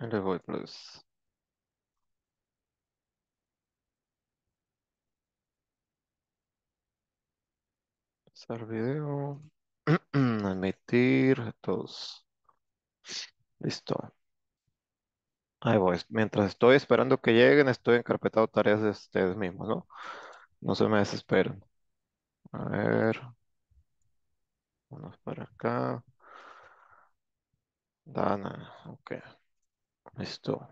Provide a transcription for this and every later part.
Le voy plus. Pasar video. Admitir todos. Listo. Ahí voy. Mientras estoy esperando que lleguen, estoy encarpetado tareas de ustedes mismos, ¿no? No se me desesperen. A ver. Vamos para acá. Dana, ok. Esto.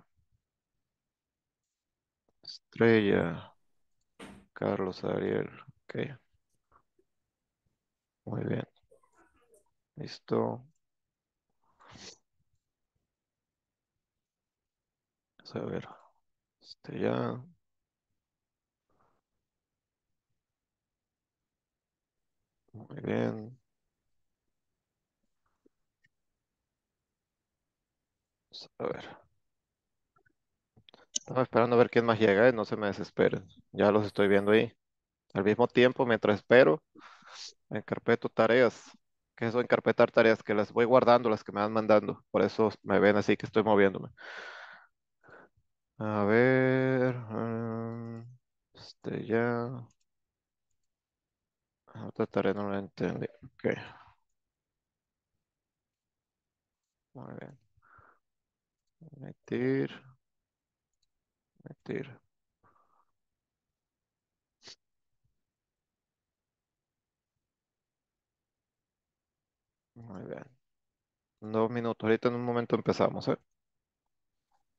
Estrella. Carlos Ariel. Ok. Muy bien. Listo. Vamos a ver. Estrella. Muy bien. Vamos a ver. Estaba esperando a ver quién más llega y no se me desesperen. Ya los estoy viendo ahí. Al mismo tiempo, mientras espero, encarpeto tareas. ¿Qué es eso encarpetar tareas? Que las voy guardando, las que me van mandando. Por eso me ven así que estoy moviéndome. A ver. Mm, este ya. Ah, otra tarea no la entendí. Ok. Muy bien. Meter. Mentira. Muy bien. Dos minutos. Ahorita en un momento empezamos, ¿eh?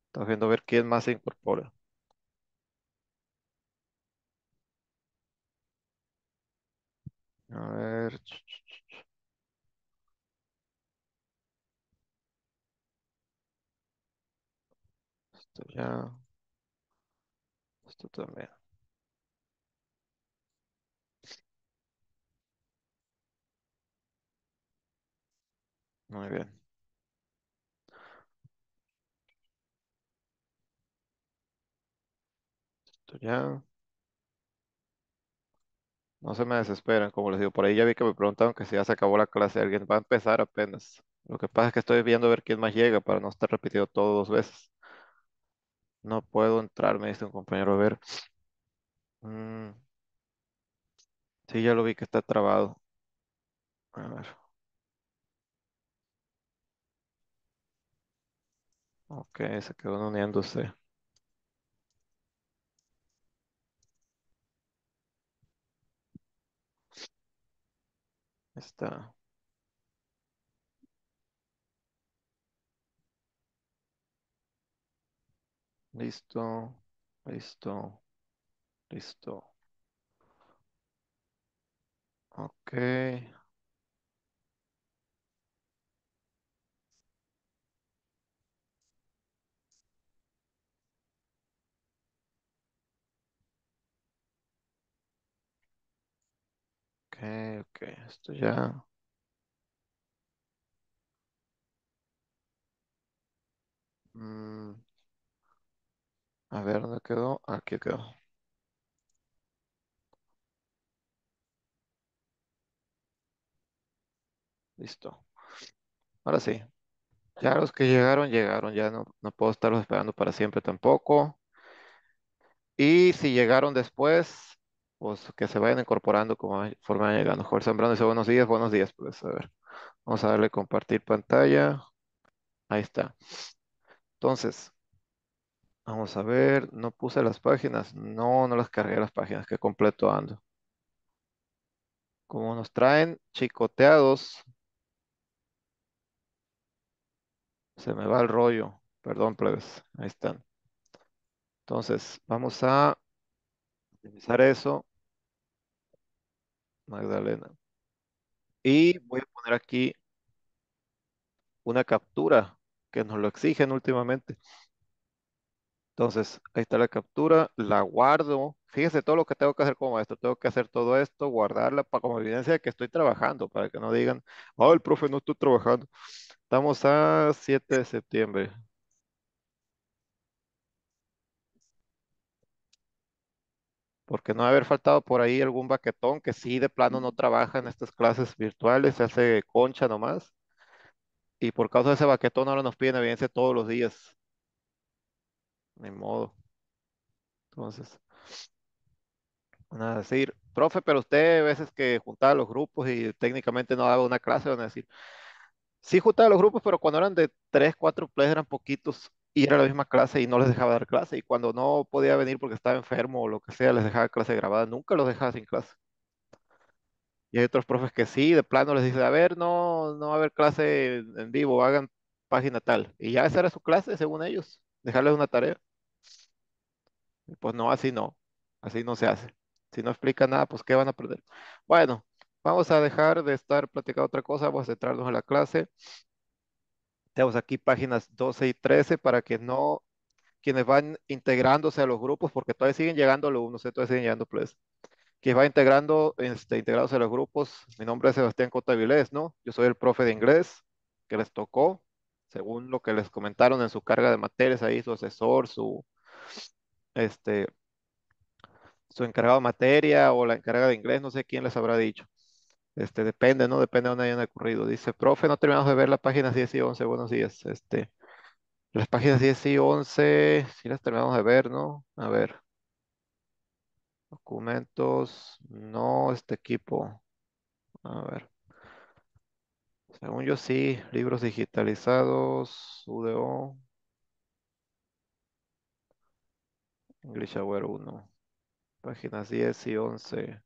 Estás viendo ver quién más se incorpora. A ver. Esto ya. Esto también. Muy bien. Esto ya. No se me desesperen, como les digo. Por ahí ya vi que me preguntaron que si ya se acabó la clase. Alguien va a empezar apenas. Lo que pasa es que estoy viendo a ver quién más llega para no estar repetido todo dos veces. No puedo entrar, me dice un compañero. A ver. Mm, sí, ya lo vi que está trabado. A ver. Ok, se quedó uniéndose. Está. Listo, listo, listo. Ok. okay okay esto ya A ver, ¿dónde quedó? Aquí quedó. Listo. Ahora sí. Ya los que llegaron, llegaron. Ya no, puedo estarlos esperando para siempre tampoco. Y si llegaron después, pues que se vayan incorporando como forma llegando. Jorge Sembrano dice buenos días, buenos días, pues a ver. Vamos a darle compartir pantalla. Ahí está. Entonces, Vamos a ver, no puse las páginas. No, no las cargué las páginas, que completo ando. Como nos traen chicoteados. Se me va el rollo. Perdón, plebes. Ahí están. Entonces, vamos a Utilizar eso. Magdalena. Y voy a poner aquí una captura que nos lo exigen últimamente. Entonces, ahí está la captura, la guardo. Fíjese todo lo que tengo que hacer como esto. Tengo que hacer todo esto, guardarla para, como evidencia de que estoy trabajando, para que no digan, oh, el profe no estoy trabajando. Estamos a 7 de septiembre. porque no haber faltado por ahí algún baquetón que sí de plano no trabaja en estas clases virtuales, se hace concha nomás. Y por causa de ese baquetón ahora nos piden evidencia todos los días ni modo. Entonces, van a decir, profe, pero usted a veces que juntaba los grupos y técnicamente no daba una clase, van a decir, sí juntaba los grupos, pero cuando eran de tres, cuatro players eran poquitos y era la misma clase y no les dejaba dar clase. Y cuando no podía venir porque estaba enfermo o lo que sea, les dejaba clase grabada, nunca los dejaba sin clase. Y hay otros profes que sí, de plano les dice, a ver, no, no va a haber clase en vivo, hagan página tal. Y ya esa era su clase, según ellos dejarles una tarea. Pues no, así no, así no se hace. Si no explica nada, pues ¿qué van a aprender? Bueno, vamos a dejar de estar platicando otra cosa, vamos a centrarnos en la clase. Tenemos aquí páginas 12 y 13 para que no, quienes van integrándose a los grupos, porque todavía siguen llegando alumnos, ¿eh? todavía siguen llegando pues. Quienes van integrando, este, a los grupos, mi nombre es Sebastián Cotavilés, ¿no? Yo soy el profe de inglés que les tocó según lo que les comentaron en su carga de materias, ahí su asesor, su, este, su encargado de materia o la encargada de inglés, no sé quién les habrá dicho. Este, depende, ¿no? Depende de dónde hayan ocurrido. Dice, profe, no terminamos de ver las páginas 10 y 11, buenos días. Este, las páginas 10 y 11, sí las terminamos de ver, ¿no? A ver. Documentos, no, este equipo. A ver. Según yo sí, libros digitalizados, UDO, English Aware 1, páginas 10 y 11.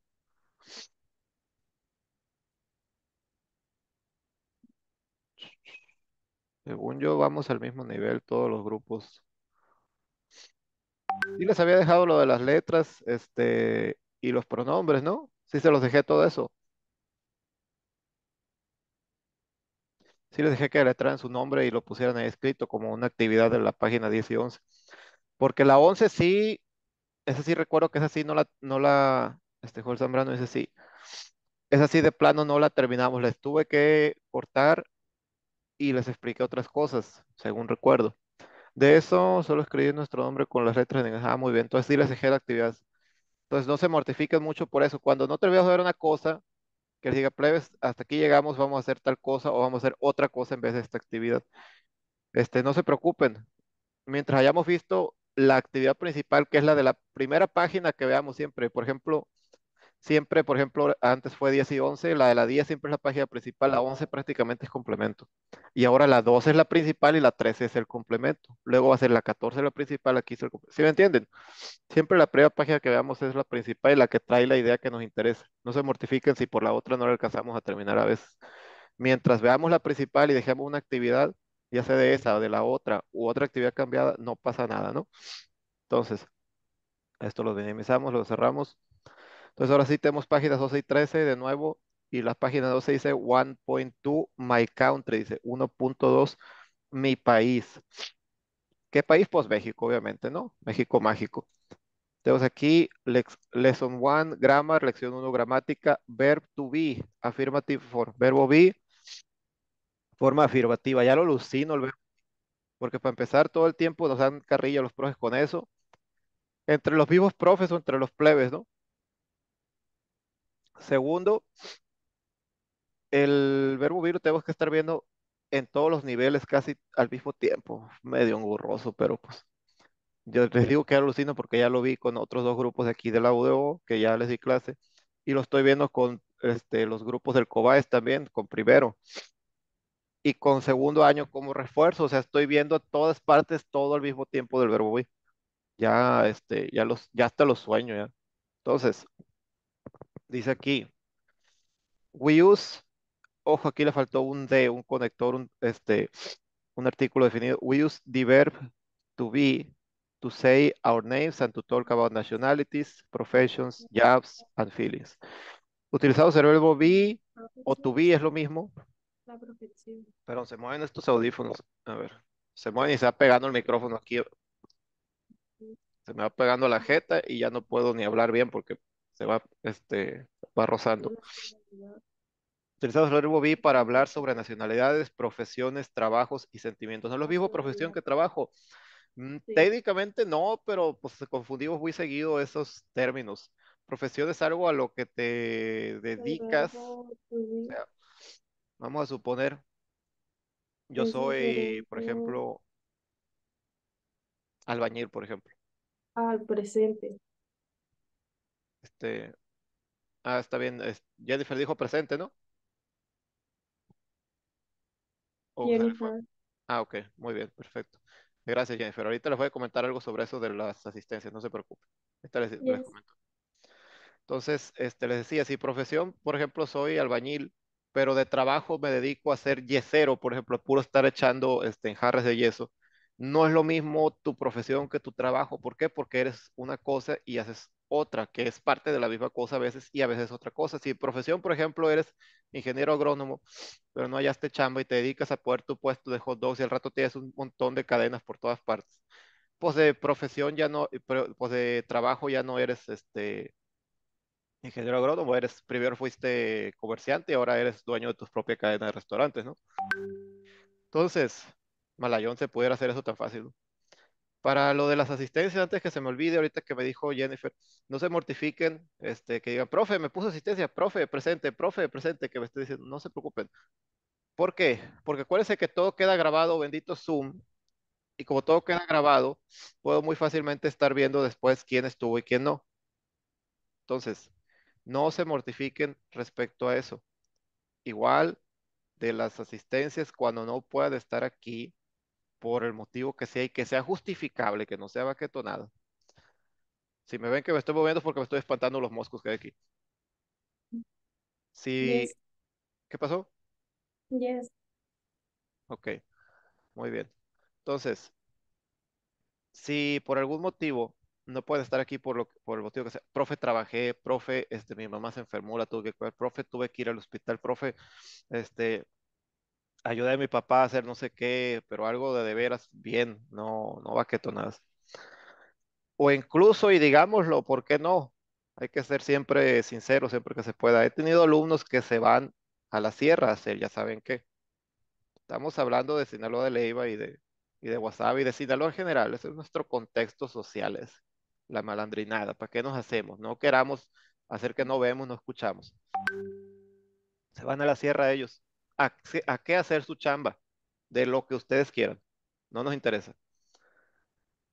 Según yo, vamos al mismo nivel todos los grupos. Y les había dejado lo de las letras este, y los pronombres, ¿no? Sí se los dejé todo eso. sí les dejé que le traen su nombre y lo pusieran ahí escrito como una actividad de la página 10 y 11. Porque la 11 sí, esa sí recuerdo que esa sí no la, no la, este Joel Zambrano dice sí, esa sí de plano no la terminamos, les tuve que cortar y les expliqué otras cosas, según recuerdo. De eso solo escribí nuestro nombre con las letras en ah, muy bien, entonces sí les dejé la actividad. Entonces no se mortifiquen mucho por eso. Cuando no te voy a ver una cosa, que diga, plebes, hasta aquí llegamos, vamos a hacer tal cosa o vamos a hacer otra cosa en vez de esta actividad. Este, no se preocupen, mientras hayamos visto la actividad principal, que es la de la primera página que veamos siempre, por ejemplo, siempre, por ejemplo, antes fue 10 y 11, la de la 10 siempre es la página principal, la 11 prácticamente es complemento. Y ahora la 12 es la principal y la 13 es el complemento. Luego va a ser la 14 la principal, aquí es el complemento. ¿Sí me entienden? Siempre la primera página que veamos es la principal y la que trae la idea que nos interesa. No se mortifiquen si por la otra no la alcanzamos a terminar a veces. Mientras veamos la principal y dejamos una actividad, ya sea de esa o de la otra, u otra actividad cambiada, no pasa nada, ¿no? Entonces, esto lo minimizamos, lo cerramos. Entonces ahora sí tenemos páginas 12 y 13 de nuevo y la página 12 dice 1.2 my country, dice 1.2 mi país. ¿Qué país? Pues México, obviamente, ¿no? México mágico. Tenemos aquí lesson one, grammar, lección uno, gramática, verb to be, affirmative for, verbo be, forma afirmativa. Ya lo alucino. el verbo, porque para empezar todo el tiempo nos dan carrilla los profes con eso. Entre los vivos profes o entre los plebes, ¿no? Segundo, el verbo virus tenemos que estar viendo en todos los niveles casi al mismo tiempo. Medio engorroso, pero pues yo les digo que alucino porque ya lo vi con otros dos grupos de aquí de la UDO, que ya les di clase, y lo estoy viendo con este, los grupos del COBAES también, con primero. Y con segundo año como refuerzo, o sea, estoy viendo todas partes todo al mismo tiempo del verbo vivir. Ya, este, ya, los, ya hasta los sueño, ya. Entonces, Dice aquí, we use, ojo, aquí le faltó un D, un conector, un, este, un artículo definido. We use the verb to be to say our names and to talk about nationalities, professions, jobs, and feelings. Utilizado el verbo be o to be es lo mismo. La Pero se mueven estos audífonos. A ver, se mueven y se va pegando el micrófono aquí. Se me va pegando la jeta y ya no puedo ni hablar bien porque se va, este, va rozando. Utilizamos el verbo para hablar sobre nacionalidades, profesiones, trabajos y sentimientos. No los lo mismo profesión que trabajo. Mm, técnicamente no, pero pues confundimos muy seguido esos términos. Profesión es algo a lo que te dedicas. vamos a suponer, yo soy, por ejemplo, albañil, por ejemplo. Al ah, presente. Este, ah, está bien. Jennifer dijo presente, ¿no? Ah, ok, muy bien, perfecto. Gracias, Jennifer. Ahorita les voy a comentar algo sobre eso de las asistencias, no se preocupen. Entonces, este, les decía, si profesión, por ejemplo, soy albañil, pero de trabajo me dedico a ser yesero, por ejemplo, puro estar echando este, en jarras de yeso. No es lo mismo tu profesión que tu trabajo. ¿Por qué? Porque eres una cosa y haces otra, que es parte de la misma cosa a veces y a veces otra cosa. Si profesión, por ejemplo, eres ingeniero agrónomo, pero no hallaste chamba y te dedicas a poner tu puesto de hot dogs y al rato tienes un montón de cadenas por todas partes. Pues de profesión ya no, pues de trabajo ya no eres este ingeniero agrónomo, eres, primero fuiste comerciante y ahora eres dueño de tus propias cadenas de restaurantes, ¿no? Entonces, Malayón se pudiera hacer eso tan fácil. Para lo de las asistencias, antes que se me olvide, ahorita que me dijo Jennifer, no se mortifiquen, este, que digan, profe, me puso asistencia, profe, presente, profe, presente, que me esté diciendo, no se preocupen. ¿Por qué? Porque acuérdense que todo queda grabado, bendito Zoom, y como todo queda grabado, puedo muy fácilmente estar viendo después quién estuvo y quién no. Entonces, no se mortifiquen respecto a eso. Igual de las asistencias, cuando no puedan estar aquí, por el motivo que sea y que sea justificable, que no sea baquetonada. Si me ven que me estoy moviendo es porque me estoy espantando los moscos que hay aquí. Sí. ¿Qué pasó? Yes. Ok, muy bien. Entonces, si por algún motivo no puede estar aquí por, lo, por el motivo que sea, profe, trabajé, profe, este, mi mamá se enfermó, la tuve que cuidar, profe, tuve que ir al hospital, profe, este, ayudé a mi papá a hacer no sé qué, pero algo de de veras bien, no, no nada O incluso, y digámoslo, ¿por qué no? Hay que ser siempre sincero, siempre que se pueda. He tenido alumnos que se van a la sierra a hacer, ya saben qué. Estamos hablando de Sinaloa de Leiva y de, y de Wasabi, y de Sinaloa en general. Ese es nuestro contexto social, es la malandrinada. ¿Para qué nos hacemos? No queramos hacer que no vemos, no escuchamos. Se van a la sierra ellos a, qué hacer su chamba, de lo que ustedes quieran. No nos interesa.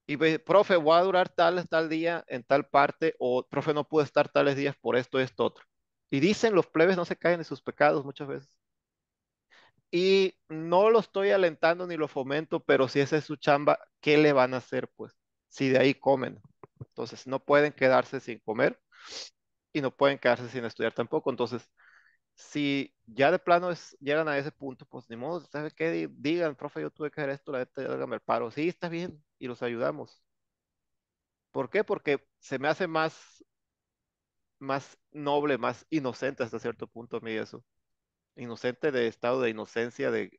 Y ve, profe, voy a durar tal, tal día en tal parte, o profe, no pude estar tales días por esto, esto, otro. Y dicen, los plebes no se caen en sus pecados muchas veces. Y no lo estoy alentando ni lo fomento, pero si esa es su chamba, ¿qué le van a hacer? Pues si de ahí comen. Entonces, no pueden quedarse sin comer y no pueden quedarse sin estudiar tampoco. Entonces, si ya de plano llegan a ese punto, pues ni modo, ¿sabes qué? Digan, profe, yo tuve que hacer esto, la neta, déjame el paro. Sí, está bien, y los ayudamos. ¿Por qué? Porque se me hace más, más noble, más inocente hasta cierto punto a mí eso. Inocente de estado de inocencia, de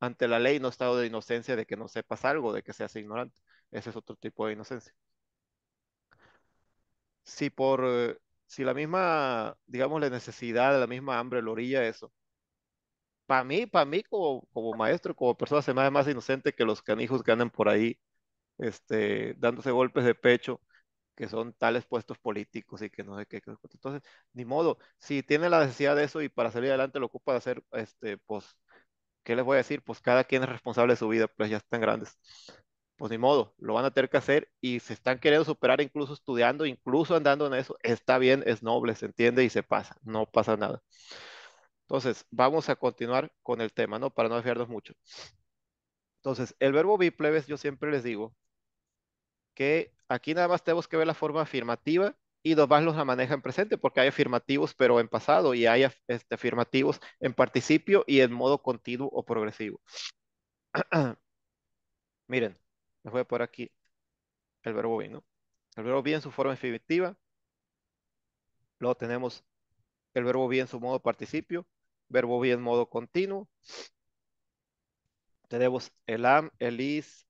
ante la ley, no estado de inocencia de que no sepas algo, de que seas ignorante. Ese es otro tipo de inocencia. Si por eh, si la misma, digamos, la necesidad, la misma hambre, la orilla, eso. Para mí, para mí como, como maestro, como persona, se me hace más inocente que los canijos que andan por ahí este, dándose golpes de pecho, que son tales puestos políticos y que no sé qué. Entonces, ni modo, si tiene la necesidad de eso y para salir adelante lo ocupa de hacer, este, pues, ¿qué les voy a decir? Pues cada quien es responsable de su vida, pues ya están grandes pues ni modo, lo van a tener que hacer y se están queriendo superar incluso estudiando, incluso andando en eso, está bien, es noble, se entiende y se pasa, no pasa nada. Entonces, vamos a continuar con el tema, ¿no? Para no desviarnos mucho. Entonces, el verbo bipleves yo siempre les digo que aquí nada más tenemos que ver la forma afirmativa y dos más los la maneja en presente, porque hay afirmativos pero en pasado y hay este, afirmativos en participio y en modo continuo o progresivo. Miren, les voy a poner aquí el verbo be, ¿no? El verbo be en su forma infinitiva. Luego tenemos el verbo be en su modo participio, verbo be en modo continuo. Tenemos el am, el is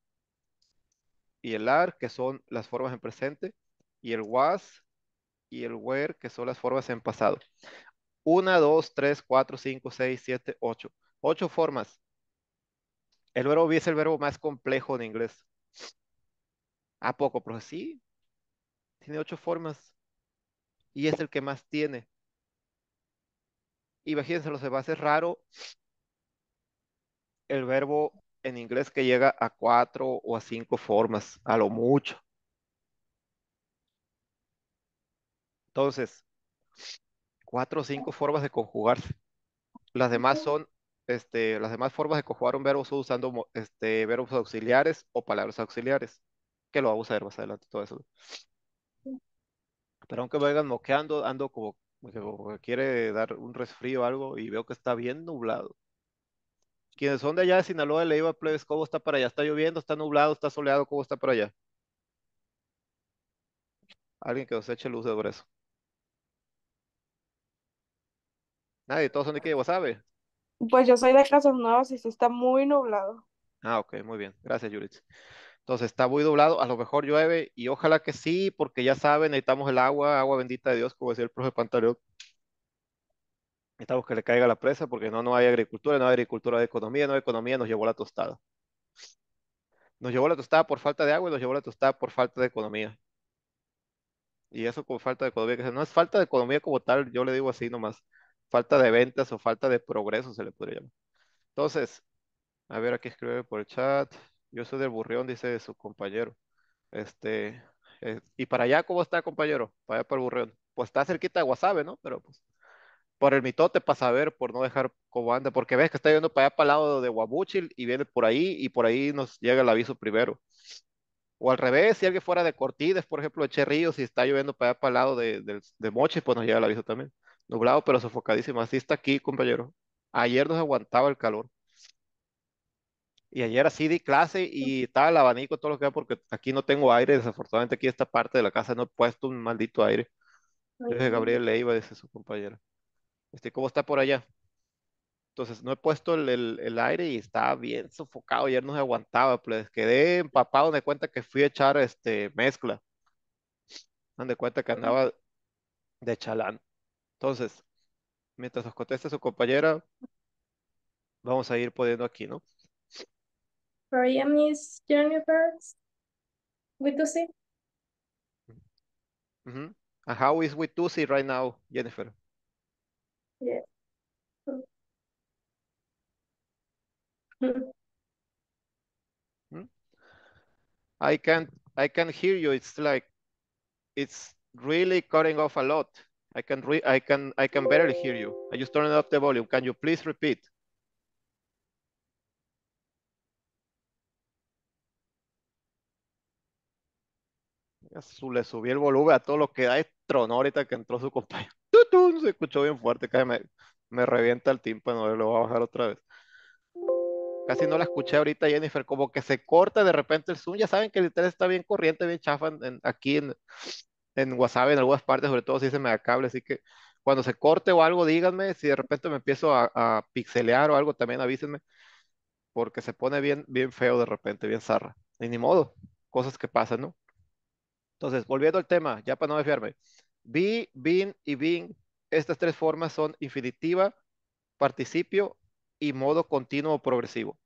y el are, que son las formas en presente, y el was y el were, que son las formas en pasado. Una, dos, tres, cuatro, cinco, seis, siete, ocho. Ocho formas. El verbo be es el verbo más complejo en inglés. ¿A poco? Pero sí. Tiene ocho formas. Y es el que más tiene. Imagínense, se va a hacer raro el verbo en inglés que llega a cuatro o a cinco formas, a lo mucho. Entonces, cuatro o cinco formas de conjugarse. Las demás son este, las demás formas de conjugar un verbo son usando este, verbos auxiliares o palabras auxiliares, que lo vamos a ver más adelante todo eso. Pero aunque vayan moqueando, ando como que quiere dar un resfrío o algo y veo que está bien nublado. Quienes son de allá de Sinaloa, le iba a ¿cómo está para allá? ¿Está lloviendo? ¿Está nublado? ¿Está soleado? ¿Cómo está para allá? Alguien que os eche luz sobre eso. Nadie, todos son de que Guasave. Pues yo soy de Casas Nuevas y se está muy nublado. Ah, ok, muy bien. Gracias, Yuritz. Entonces está muy nublado, a lo mejor llueve y ojalá que sí, porque ya saben, necesitamos el agua, agua bendita de Dios, como decía el profe Pantaleón. Necesitamos que le caiga la presa porque no, no hay agricultura, no hay agricultura de economía, no hay economía, nos llevó la tostada. Nos llevó la tostada por falta de agua y nos llevó la tostada por falta de economía. Y eso con falta de economía, que no es falta de economía como tal, yo le digo así nomás falta de ventas o falta de progreso se le podría llamar. Entonces, a ver aquí escribe por el chat. Yo soy del Burrión, dice su compañero. Este, eh, y para allá, ¿cómo está, compañero? Para allá, por el Burrión. Pues está cerquita de Guasave, ¿no? Pero pues, por el mitote para saber, por no dejar cómo anda, porque ves que está yendo para allá, para el lado de Guabuchil, y viene por ahí, y por ahí nos llega el aviso primero. O al revés, si alguien fuera de Cortides, por ejemplo, de Cherrillos, si está lloviendo para allá, para el lado de, Moche pues nos llega el aviso también. Doblado, pero sofocadísimo. Así está aquí, compañero. Ayer nos aguantaba el calor. Y ayer así di clase y estaba el abanico, todo lo que era, porque aquí no tengo aire. Desafortunadamente, aquí en esta parte de la casa no he puesto un maldito aire. Gabriel Gabriel Leiva, dice su compañero. Este, ¿Cómo está por allá? Entonces, no he puesto el, aire y estaba bien sofocado. Ayer no se aguantaba, pues quedé empapado. De cuenta que fui a echar este, mezcla. De cuenta que andaba de chalán. Entonces, mientras nos conteste su compañera, vamos a ir poniendo aquí, ¿no? My is Jennifer. With how is with right now, Jennifer? Yeah. I can't I can hear you. It's like it's really cutting off a lot. I can I can I can barely hear you. I just turned up the volume. Can you please repeat? le subí el volumen a todo lo que da, tronó ahorita que entró su compañero. Se escuchó bien fuerte, me, revienta el tímpano, lo voy a bajar otra vez. Casi no la escuché ahorita, Jennifer, como que se corta de repente el Zoom. Ya saben que el interés está bien corriente, bien chafa aquí en, en WhatsApp, en algunas partes, sobre todo si se me da cable, así que cuando se corte o algo, díganme, si de repente me empiezo a, a pixelear o algo, también avísenme, porque se pone bien, bien feo de repente, bien zarra, y ni modo, cosas que pasan, ¿no? Entonces, volviendo al tema, ya para no desviarme, be, BIN y BIN. estas tres formas son infinitiva, participio y modo continuo o progresivo.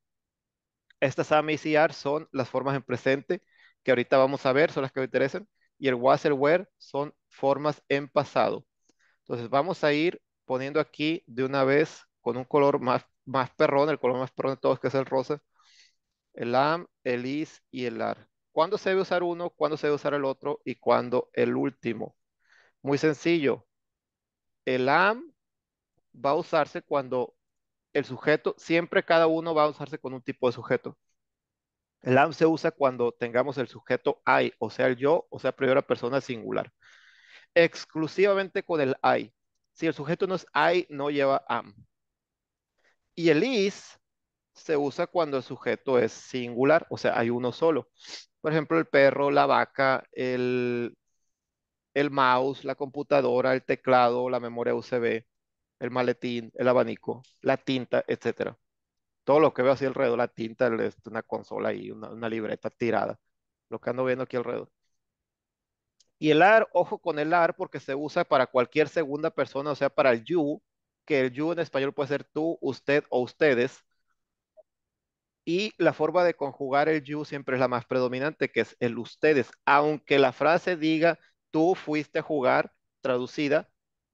Estas am y son las formas en presente que ahorita vamos a ver, son las que me interesan y el was, el were son formas en pasado. Entonces vamos a ir poniendo aquí de una vez con un color más, más perrón, el color más perrón de todos que es el rosa, el am, el is y el ar. ¿Cuándo se debe usar uno? ¿Cuándo se debe usar el otro? ¿Y cuándo el último? Muy sencillo. El am va a usarse cuando el sujeto, siempre cada uno va a usarse con un tipo de sujeto. El am se usa cuando tengamos el sujeto I, o sea, el yo, o sea, primera persona singular. Exclusivamente con el I. Si el sujeto no es I, no lleva am. Y el is se usa cuando el sujeto es singular, o sea, hay uno solo. Por ejemplo, el perro, la vaca, el, el mouse, la computadora, el teclado, la memoria USB, el maletín, el abanico, la tinta, etc todo lo que veo así alrededor, la tinta, este, una consola y una, libreta tirada, lo que ando viendo aquí alrededor. Y el AR, ojo con el AR, porque se usa para cualquier segunda persona, o sea, para el you, que el you en español puede ser tú, usted o ustedes. Y la forma de conjugar el you siempre es la más predominante, que es el ustedes. Aunque la frase diga tú fuiste a jugar, traducida,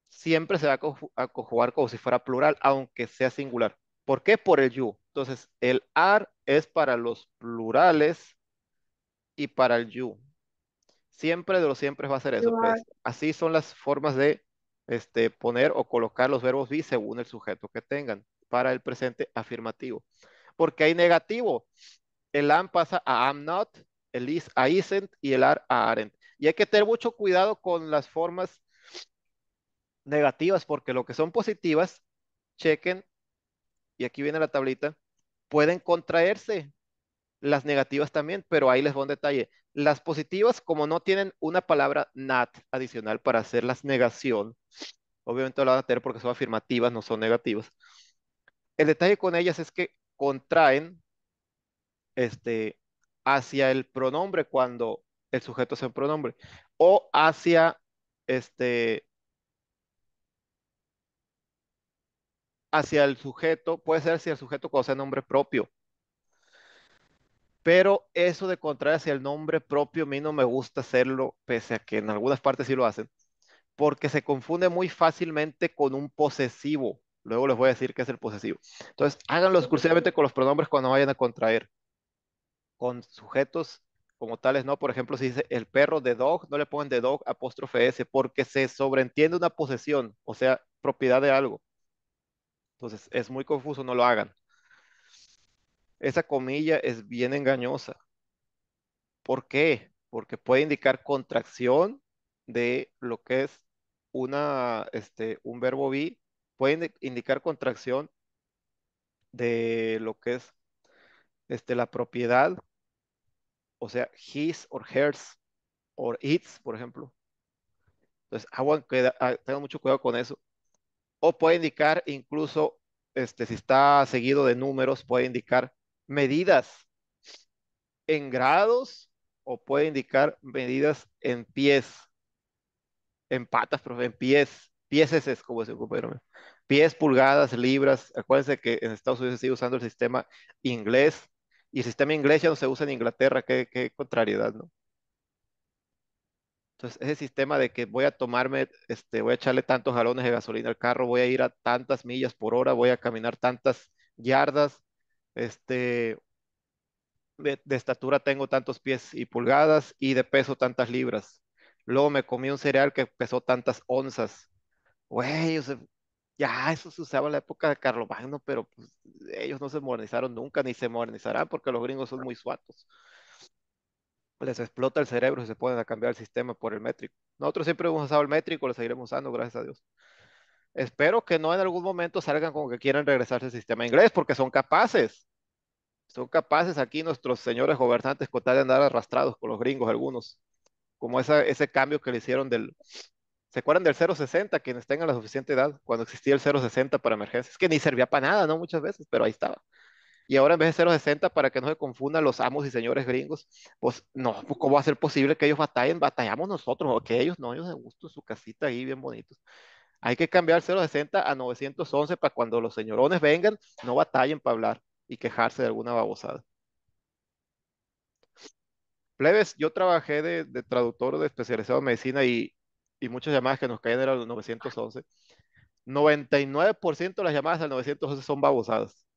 siempre se va a conjugar como si fuera plural, aunque sea singular. ¿Por qué? Por el you. Entonces, el are es para los plurales y para el you. Siempre de los siempre va a ser eso. Así son las formas de este, poner o colocar los verbos be según el sujeto que tengan para el presente afirmativo. Porque hay negativo. El am pasa a am not, el is a isn't y el are a aren't. Y hay que tener mucho cuidado con las formas negativas porque lo que son positivas, chequen y aquí viene la tablita, pueden contraerse las negativas también, pero ahí les va un detalle. Las positivas, como no tienen una palabra NAT adicional para hacer las negación, obviamente lo van a tener porque son afirmativas, no son negativas. El detalle con ellas es que contraen este, hacia el pronombre cuando el sujeto es un pronombre o hacia este, hacia el sujeto, puede ser hacia el sujeto cuando sea nombre propio. Pero eso de contraer hacia el nombre propio, a mí no me gusta hacerlo, pese a que en algunas partes sí lo hacen, porque se confunde muy fácilmente con un posesivo. Luego les voy a decir qué es el posesivo. Entonces, háganlo exclusivamente con los pronombres cuando vayan a contraer. Con sujetos como tales, no. Por ejemplo, si dice el perro de dog, no le ponen de dog apóstrofe S, porque se sobreentiende una posesión, o sea, propiedad de algo. Entonces, es muy confuso, no lo hagan. Esa comilla es bien engañosa. ¿Por qué? Porque puede indicar contracción de lo que es una, este, un verbo be, puede indicar contracción de lo que es este, la propiedad, o sea, his or hers or its, por ejemplo. Entonces, ah, ah, tengan mucho cuidado con eso o puede indicar incluso, este, si está seguido de números, puede indicar medidas en grados o puede indicar medidas en pies, en patas, profe, en pies, pies es como se ocupa, pies, pulgadas, libras. Acuérdense que en Estados Unidos se sigue usando el sistema inglés y el sistema inglés ya no se usa en Inglaterra, qué contrariedad, ¿no? Entonces, ese sistema de que voy a tomarme, este, voy a echarle tantos jalones de gasolina al carro, voy a ir a tantas millas por hora, voy a caminar tantas yardas, este, de, estatura tengo tantos pies y pulgadas y de peso tantas libras. Luego me comí un cereal que pesó tantas onzas. Güey, o ya eso se usaba en la época de Carlomagno, pero pues, ellos no se modernizaron nunca ni se modernizarán porque los gringos son muy suatos les explota el cerebro si se ponen a cambiar el sistema por el métrico. Nosotros siempre hemos usado el métrico, lo seguiremos usando, gracias a Dios. Espero que no en algún momento salgan como que quieran regresarse al sistema inglés, porque son capaces. Son capaces aquí nuestros señores gobernantes con tal de andar arrastrados con los gringos algunos, como ese cambio que le hicieron del... ¿Se acuerdan del 060? Quienes tengan la suficiente edad, cuando existía el 060 para emergencias, que ni servía para nada, ¿no? Muchas veces, pero ahí estaba. Y ahora en vez de 060 para que no se confundan los amos y señores gringos, pues no, pues, ¿cómo va a ser posible que ellos batallen? Batallamos nosotros, o que ellos no, ellos de gusto su casita ahí bien bonitos. Hay que cambiar 060 a 911 para cuando los señorones vengan, no batallen para hablar y quejarse de alguna babosada. Plebes, yo trabajé de, traductor de especializado en medicina y, y muchas llamadas que nos caían eran los 911. 99% de las llamadas al 911 son babosadas.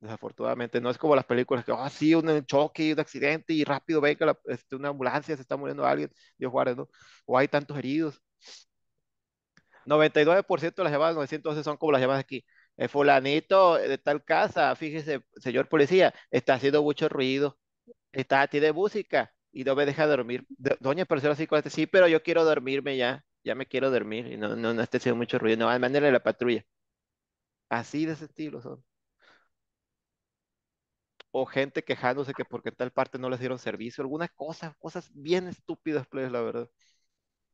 Desafortunadamente, no es como las películas que, ah, oh, sí, un choque, un accidente y rápido venga la, este, una ambulancia, se está muriendo alguien, Dios guarde, ¿no? O hay tantos heridos. 99% de las llamadas 911 son como las llamadas aquí. El eh, fulanito eh, de tal casa, fíjese, señor policía, está haciendo mucho ruido, está, a ti de música y no me deja dormir. Doña persona así con este, sí, pero yo quiero dormirme ya, ya me quiero dormir y no, no, no esté haciendo mucho ruido, no, mándale de la patrulla. Así de ese estilo son o gente quejándose que porque tal parte no les dieron servicio, algunas cosas, cosas bien estúpidas, pues la verdad.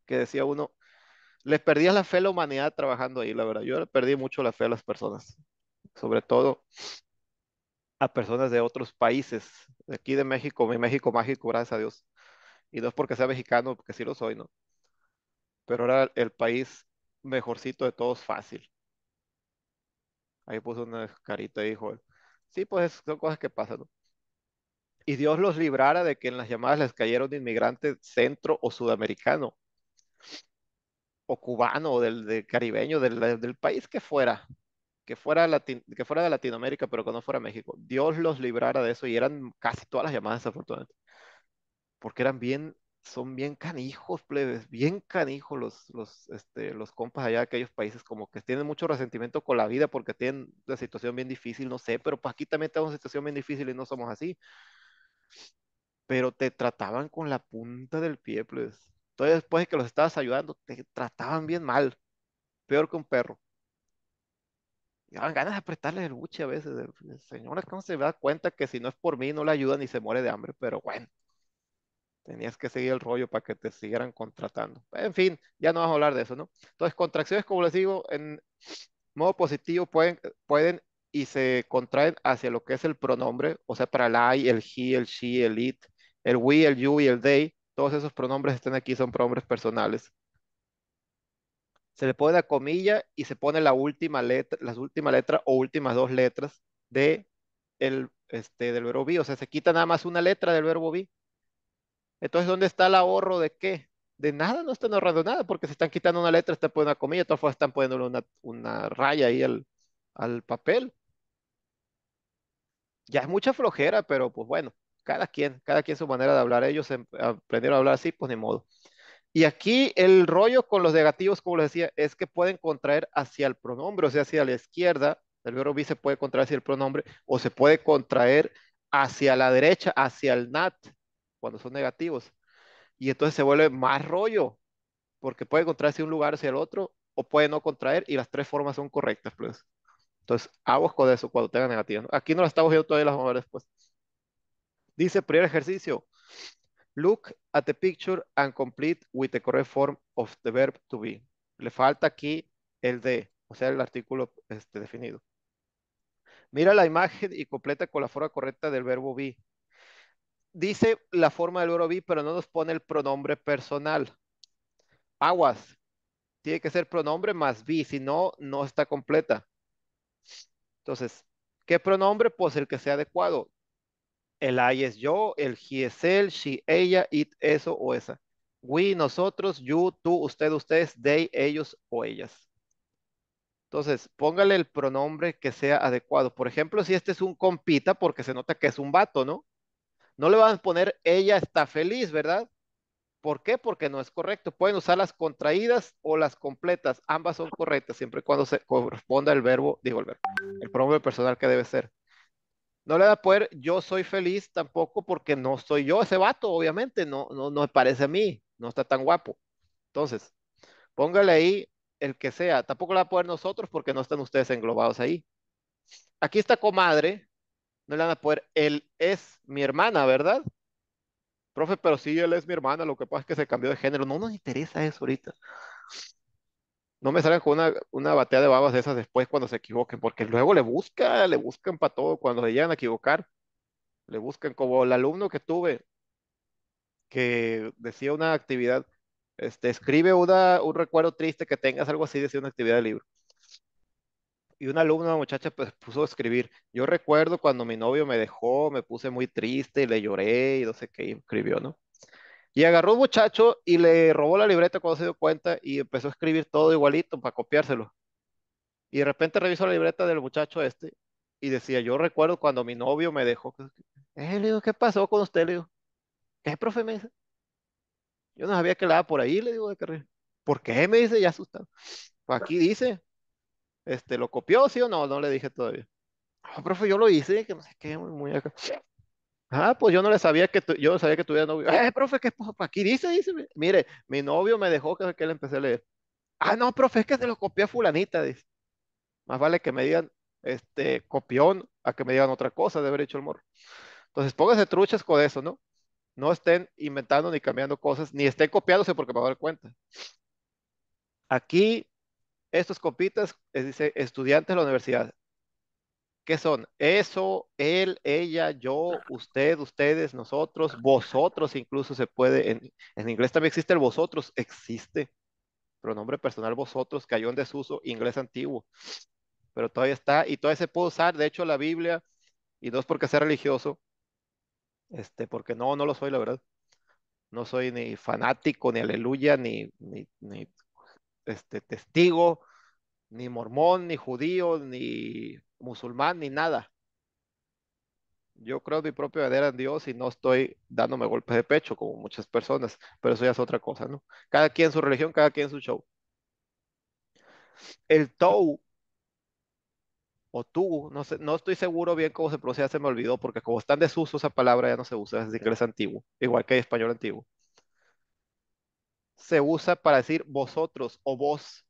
Que decía uno, les perdías la fe a la humanidad trabajando ahí, la verdad. Yo perdí mucho la fe a las personas, sobre todo a personas de otros países, aquí de México, mi México mágico, gracias a Dios. Y no es porque sea mexicano, porque sí lo soy, ¿no? Pero era el país mejorcito de todos fácil. Ahí puso una carita y dijo... Sí, pues son cosas que pasan. Y Dios los librara de que en las llamadas les cayeron un inmigrante centro o sudamericano, o cubano, o del, caribeño, del, país que fuera, que fuera, que fuera de Latinoamérica, pero que no fuera México. Dios los librara de eso y eran casi todas las llamadas desafortunadamente, porque eran bien son bien canijos, plebes, bien canijos los, los, este, los compas allá de aquellos países, como que tienen mucho resentimiento con la vida porque tienen la situación bien difícil, no sé, pero pues aquí también tenemos una situación bien difícil y no somos así. Pero te trataban con la punta del pie, plebes. Entonces, después de que los estabas ayudando, te trataban bien mal, peor que un perro. Y daban ganas de apretarle el buche a veces. Señora, ¿cómo se da cuenta que si no es por mí, no le ayudan y se muere de hambre? Pero bueno. Tenías que seguir el rollo para que te siguieran contratando. En fin, ya no vamos a hablar de eso, ¿no? Entonces, contracciones, como les digo, en modo positivo pueden, pueden y se contraen hacia lo que es el pronombre, o sea, para el I, el he, el she, el it, el we, el you y el they. Todos esos pronombres están aquí, son pronombres personales se le pone la comilla y se pone la última letra, las últimas letras o últimas dos letras de el, este, del verbo be. O sea, se quita nada más una letra del verbo be entonces, ¿dónde está el ahorro de qué? De nada, no están ahorrando nada, porque se están quitando una letra, están poniendo una comilla, de todas formas están poniendo una, raya ahí al, al papel. Ya es mucha flojera, pero pues bueno, cada quien, cada quien su manera de hablar. Ellos em, aprendieron a hablar así, pues ni modo. Y aquí el rollo con los negativos, como les decía, es que pueden contraer hacia el pronombre, o sea, hacia la izquierda, el verbo be se puede contraer hacia el pronombre, o se puede contraer hacia la derecha, hacia el nat cuando son negativos. Y entonces se vuelve más rollo, porque puede contraerse un lugar hacia el otro o puede no contraer y las tres formas son correctas, pues. Entonces, hago de eso cuando tenga negativo. Aquí no la estamos viendo todavía, las vamos a después. Dice, primer ejercicio. Look at the picture and complete with the correct form of the verb to be. Le falta aquí el de, o sea, el artículo este, definido. Mira la imagen y completa con la forma correcta del verbo be dice la forma del verbo be, pero no nos pone el pronombre personal. Aguas. Tiene que ser pronombre más be, si no, no está completa. Entonces, ¿qué pronombre? Pues el que sea adecuado. El I es yo, el he es él, she, ella, it, eso o esa. We, nosotros, you, tú, usted, ustedes, they, ellos o ellas. Entonces, póngale el pronombre que sea adecuado. Por ejemplo, si este es un compita, porque se nota que es un vato, ¿no? No le van a poner ella está feliz, ¿verdad? ¿Por qué? Porque no es correcto. Pueden usar las contraídas o las completas. Ambas son correctas siempre y cuando se corresponda el verbo, digo el verbo, el pronombre personal que debe ser. No le va a poder yo soy feliz tampoco porque no soy yo ese vato, obviamente. No, no, no me parece a mí. No está tan guapo. Entonces, póngale ahí el que sea. Tampoco la va a poder nosotros porque no están ustedes englobados ahí. Aquí está comadre, no le van a poder, él es mi hermana, ¿verdad? Profe, pero sí, él es mi hermana, lo que pasa es que se cambió de género. No nos interesa eso ahorita. No me salgan con una, una batea de babas de esas después cuando se equivoquen, porque luego le buscan, le buscan para todo, cuando se llegan a equivocar, le buscan como el alumno que tuve, que decía una actividad, este, escribe una, un recuerdo triste que tengas, algo así, decía una actividad de libro y una alumna, una muchacha, pues puso a escribir. Yo recuerdo cuando mi novio me dejó, me puse muy triste y le lloré y no sé qué escribió, ¿no? Y agarró un muchacho y le robó la libreta cuando se dio cuenta y empezó a escribir todo igualito para copiárselo. Y de repente revisó la libreta del muchacho este y decía, yo recuerdo cuando mi novio me dejó. Eh, le digo, ¿qué pasó con usted? Le digo, ¿qué profe me dice? Yo no sabía que la por ahí, le digo, de carrera. ¿Por qué? Me dice, ya asustado. Pues aquí dice, este, ¿Lo copió, sí o no? No le dije todavía. No, ah, profe, yo lo hice, que no sé qué, muy, acá. Ah, pues yo no le sabía que yo sabía que tuviera novio. Eh, profe, ¿qué pues, aquí dice? Dice, mire, mi novio me dejó que, que le empecé a leer. Ah, no, profe, es que se lo copió a fulanita, dice. Más vale que me digan, este, copión, a que me digan otra cosa de haber hecho el morro. Entonces, póngase truchas con eso, ¿no? No estén inventando ni cambiando cosas, ni estén copiándose porque me va a dar cuenta. Aquí estos copitas, es, eh, dice, estudiantes de la universidad. ¿Qué son? Eso, él, ella, yo, usted, ustedes, nosotros, vosotros, incluso se puede, en, inglés también existe el vosotros, existe. Pronombre personal vosotros, cayó en desuso, inglés antiguo. Pero todavía está, y todavía se puede usar, de hecho la Biblia, y dos porque sea religioso, este, porque no, no lo soy, la verdad. No soy ni fanático, ni aleluya, ni, ni, ni este, testigo, ni mormón, ni judío, ni musulmán, ni nada. Yo creo mi propio verdadera en Dios y no estoy dándome golpes de pecho como muchas personas, pero eso ya es otra cosa, ¿no? Cada quien su religión, cada quien su show. El Tou o tu, no sé, no estoy seguro bien cómo se pronuncia, se me olvidó, porque como están en desuso esa palabra ya no se usa, es inglés antiguo, igual que el español antiguo se usa para decir vosotros o vos.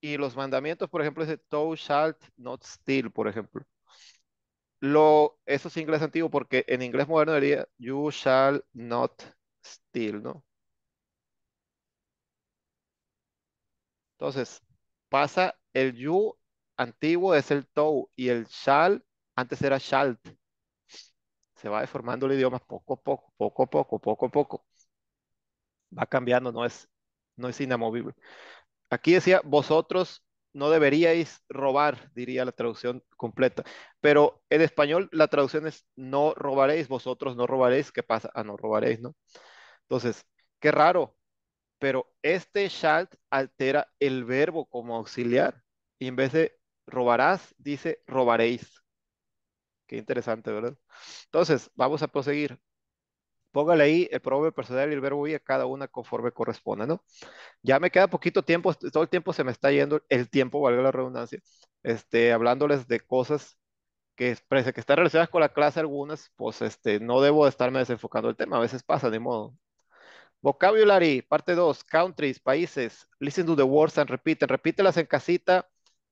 Y los mandamientos, por ejemplo, dice thou shalt not steal, por ejemplo. Lo, eso es inglés antiguo porque en inglés moderno diría you shall not steal, ¿no? Entonces, pasa el you antiguo es el thou y el shall antes era shalt. Se va deformando el idioma poco a poco, poco a poco, poco a poco va cambiando, no es, no es inamovible. Aquí decía, vosotros no deberíais robar, diría la traducción completa, pero en español la traducción es no robaréis, vosotros no robaréis, ¿qué pasa? Ah, no robaréis, ¿no? Entonces, qué raro, pero este shalt altera el verbo como auxiliar y en vez de robarás, dice robaréis. Qué interesante, ¿verdad? Entonces, vamos a proseguir póngale ahí el proverbio personal y el verbo y a cada una conforme corresponda, ¿no? Ya me queda poquito tiempo, todo el tiempo se me está yendo el tiempo, valga la redundancia, este, hablándoles de cosas que, que están relacionadas con la clase algunas, pues este, no debo de estarme desenfocando el tema, a veces pasa, de modo. Vocabulary, parte 2, countries, países, listen to the words and repiten, repítelas en casita,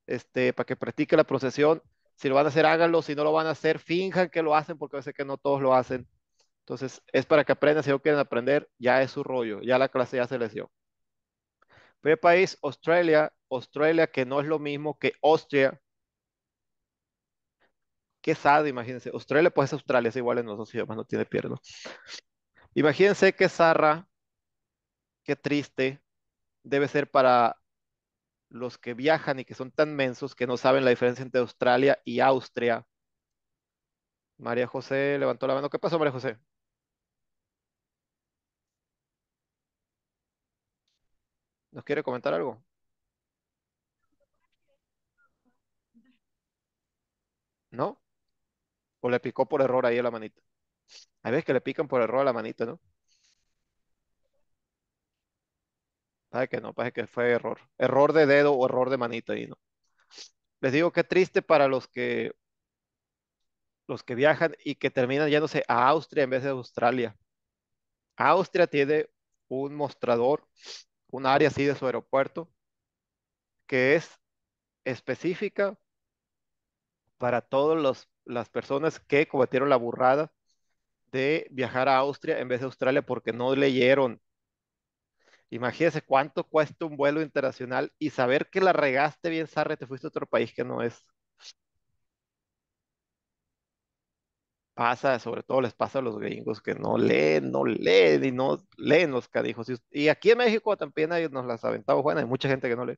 este, para que practique la procesión, si lo van a hacer háganlo, si no lo van a hacer, finjan que lo hacen, porque a sé que no todos lo hacen, entonces, es para que aprendan, si no quieren aprender, ya es su rollo, ya la clase ya se les dio. Primer país, Australia. Australia, que no es lo mismo que Austria. Qué sad, imagínense. Australia, pues Australia, es igual en los dos idiomas, no tiene pierna. Imagínense qué zarra, qué triste debe ser para los que viajan y que son tan mensos que no saben la diferencia entre Australia y Austria. María José levantó la mano. ¿Qué pasó, María José? ¿Nos quiere comentar algo? ¿No? ¿O le picó por error ahí a la manita? Hay veces que le pican por error a la manita, ¿no? Parece que no, parece que fue error. Error de dedo o error de manita ahí, ¿no? Les digo que triste para los que los que viajan y que terminan yéndose a Austria en vez de Australia. Austria tiene un mostrador un área así de su aeropuerto que es específica para todas las personas que cometieron la burrada de viajar a Austria en vez de Australia porque no leyeron. Imagínese cuánto cuesta un vuelo internacional y saber que la regaste bien, Sarre, te fuiste a otro país que no es pasa, sobre todo les pasa a los gringos que no leen, no leen y no leen los carijos Y, aquí en México también nos las aventamos, bueno, hay mucha gente que no lee.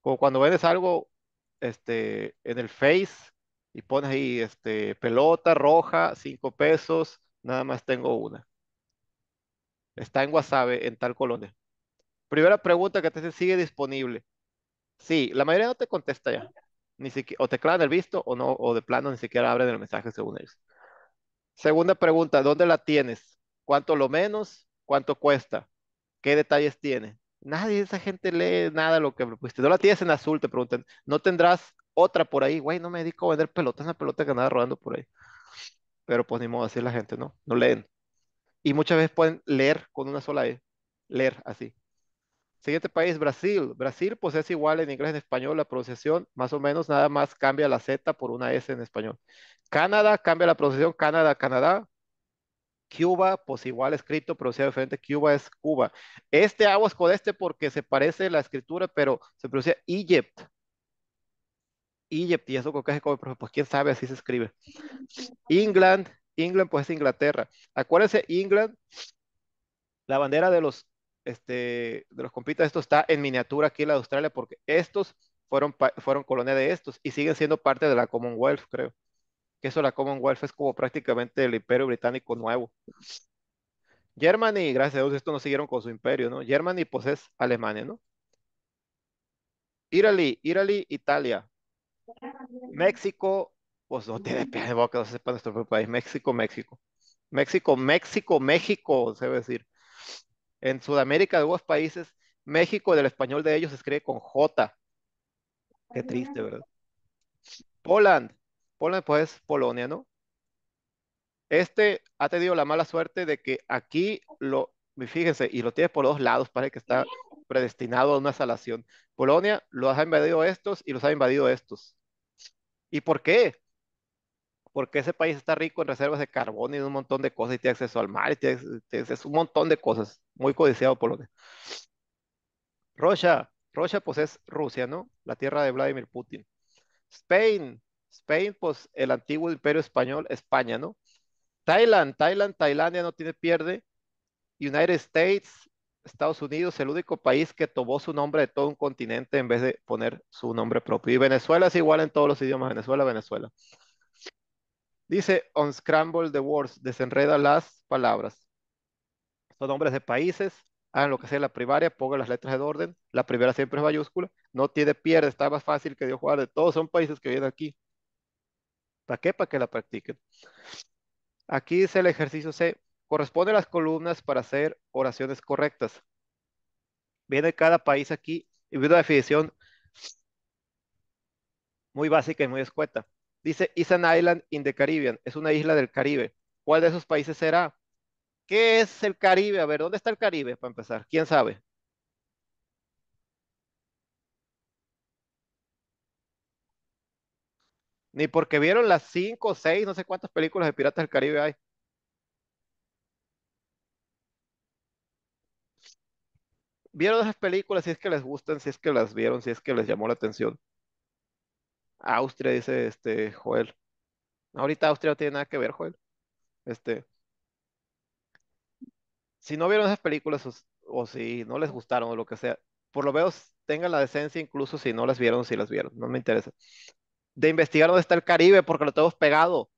Como cuando ves algo este, en el Face y pones ahí este, pelota roja, cinco pesos, nada más tengo una. Está en Whatsapp en tal colonia. Primera pregunta que te se ¿sigue disponible? Sí, la mayoría no te contesta ya. Ni siquiera, o te clavan el visto o no, o de plano ni siquiera abren el mensaje según ellos. Segunda pregunta, ¿dónde la tienes? ¿Cuánto lo menos? ¿Cuánto cuesta? ¿Qué detalles tiene? Nadie, esa gente lee nada de lo que No la tienes en azul, te preguntan. ¿No tendrás otra por ahí? Güey, no me dedico a vender pelotas, una pelota que andaba rodando por ahí. Pero pues ni modo, así la gente, ¿no? No leen. Y muchas veces pueden leer con una sola E. Leer así. Siguiente país, Brasil. Brasil, pues es igual en inglés, en español, la pronunciación, más o menos, nada más cambia la Z por una S en español. Canadá, cambia la pronunciación, Canadá, Canadá. Cuba, pues igual escrito, pronunciado diferente, Cuba es Cuba. Este es con este porque se parece la escritura, pero se pronuncia Egypt. Egypt, y eso con qué pues quién sabe, así se escribe. England, England, pues es Inglaterra. Acuérdense, England, la bandera de los este, de los compitas, esto está en miniatura aquí en la Australia, porque estos fueron, fueron colonia de estos y siguen siendo parte de la Commonwealth, creo. Que eso, la Commonwealth es como prácticamente el imperio británico nuevo. Germany, gracias a Dios, esto no siguieron con su imperio, ¿no? Germany, pues es Alemania, ¿no? Italy, Italy, Italia. México, pues no tiene pie de boca, no sepa nuestro propio país. México, México. México, México, México, se debe decir. En Sudamérica, de algunos países, México, del español de ellos, se escribe con J. Qué triste, ¿verdad? Poland. Poland, pues, Polonia, ¿no? Este ha tenido la mala suerte de que aquí lo, fíjense, y lo tiene por dos lados, parece que está predestinado a una salación. Polonia los ha invadido estos y los ha invadido estos. ¿Y por qué? porque ese país está rico en reservas de carbón y un montón de cosas, y tiene acceso al mar, es un montón de cosas, muy codiciado por lo que... Rusia, pues es Rusia, ¿no? La tierra de Vladimir Putin. Spain, Spain pues el antiguo imperio español, España, ¿no? Thailand, Thailand, Tailandia no tiene pierde. United States, Estados Unidos, el único país que tomó su nombre de todo un continente en vez de poner su nombre propio. Y Venezuela es igual en todos los idiomas, Venezuela, Venezuela. Dice, scramble the words, desenreda las palabras. Son nombres de países, hagan lo que sea la primaria, pongan las letras de orden, la primera siempre es mayúscula, no tiene pierde, está más fácil que Dios guarde, todos son países que vienen aquí. ¿Para qué? Para que la practiquen. Aquí dice el ejercicio C, corresponde las columnas para hacer oraciones correctas. Viene cada país aquí y viene una definición muy básica y muy escueta. Dice, is island in the Caribbean. Es una isla del Caribe. ¿Cuál de esos países será? ¿Qué es el Caribe? A ver, ¿dónde está el Caribe para empezar? ¿Quién sabe? Ni porque vieron las cinco, o seis, no sé cuántas películas de Piratas del Caribe hay. ¿Vieron esas películas si es que les gustan, si es que las vieron, si es que les llamó la atención? Austria, dice este Joel. Ahorita Austria no tiene nada que ver, Joel. Este. Si no vieron esas películas o, si no les gustaron o lo que sea, por lo menos tengan la decencia, incluso si no las vieron, si las vieron, no me interesa. De investigar dónde está el Caribe, porque lo tenemos pegado.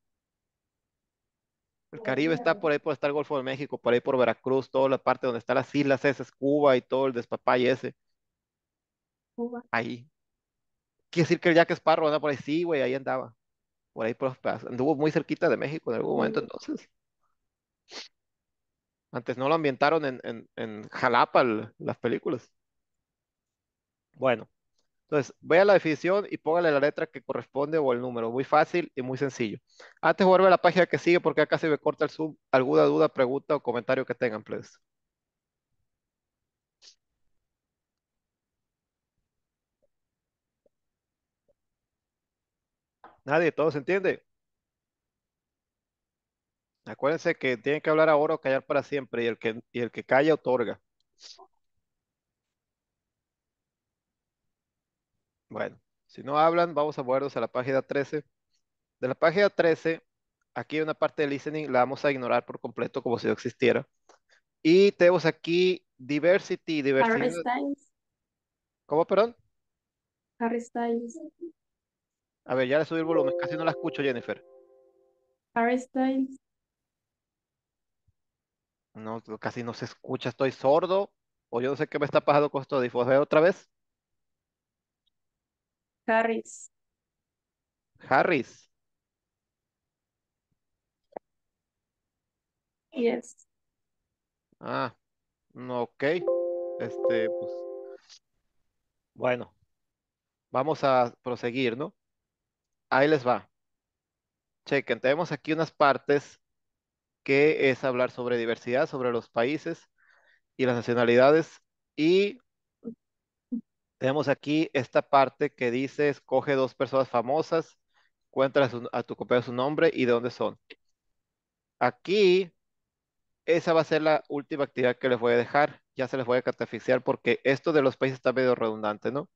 El Caribe está por ahí, por está el Golfo de México, por ahí por Veracruz, toda la parte donde están las islas esas, Cuba y todo el despapay ese. Cuba. Ahí quiere decir que el Jack Sparrow anda por ahí, sí, güey, ahí andaba. Por ahí por los pasos. Anduvo muy cerquita de México en algún momento entonces. Antes no lo ambientaron en, Jalapa las películas. Bueno, entonces vea la definición y póngale la letra que corresponde o el número. Muy fácil y muy sencillo. Antes vuelve a la página que sigue porque acá se me corta el zoom. Alguna duda, pregunta o comentario que tengan, please. Nadie, todo se entiende. Acuérdense que tienen que hablar ahora o callar para siempre, y el que, y el que calla otorga. Bueno, si no hablan, vamos a volvernos a la página 13. De la página 13, aquí una parte de listening, la vamos a ignorar por completo como si no existiera. Y tenemos aquí diversity, diversity. ¿Cómo, perdón? A ver, ya le subí el volumen, casi no la escucho, Jennifer. Harry Styles. No, casi no se escucha, estoy sordo. O yo no sé qué me está pasando con esto. A ver, otra vez. Harris. Harris. Yes. Ah, no, ok. Este, pues. Bueno, vamos a proseguir, ¿no? Ahí les va. Chequen, tenemos aquí unas partes que es hablar sobre diversidad, sobre los países y las nacionalidades. Y tenemos aquí esta parte que dice, escoge dos personas famosas, cuenta a, tu compañero su nombre y de dónde son. Aquí, esa va a ser la última actividad que les voy a dejar. Ya se les voy a catafixiar porque esto de los países está medio redundante, ¿no?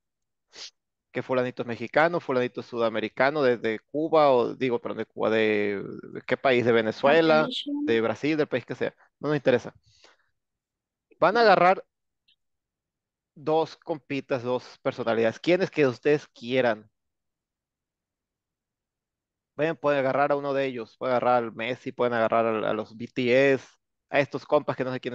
que fulanito es mexicano, fulanito es sudamericano, desde Cuba, o digo, pero de Cuba, de, qué país, de Venezuela, de Brasil, del país que sea. No nos interesa. Van a agarrar dos compitas, dos personalidades, quienes que ustedes quieran. Pueden, pueden agarrar a uno de ellos, pueden agarrar al Messi, pueden agarrar a, a los BTS, a estos compas que no sé quiénes